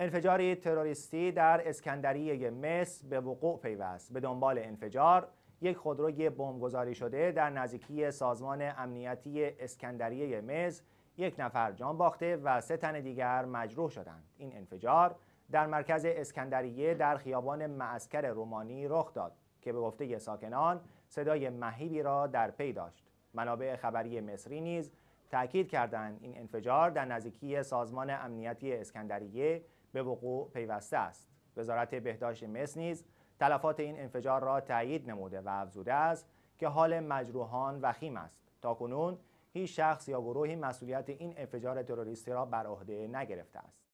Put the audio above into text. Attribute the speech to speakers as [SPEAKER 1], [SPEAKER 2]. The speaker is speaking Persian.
[SPEAKER 1] انفجاری تروریستی در اسکندریه مصر به وقوع پیوست به دنبال انفجار یک خودروی بمبگذاری شده در نزدیکی سازمان امنیتی اسکندریه مصر یک نفر جان باخته و سه تن دیگر مجروح شدند این انفجار در مرکز اسکندریه در خیابان معسکر رومانی رخ داد که به گفته ساکنان صدای مهیبی را در پی داشت منابع خبری مصری نیز تأکید کردند این انفجار در نزدیکی سازمان امنیتی اسکندریه به وقوع پیوسته است وزارت بهداشت مصر نیز تلفات این انفجار را تایید نموده و افزوده است که حال مجروحان وخیم است تا کنون هیچ شخص یا گروهی مسئولیت این انفجار تروریستی را بر عهده نگرفته است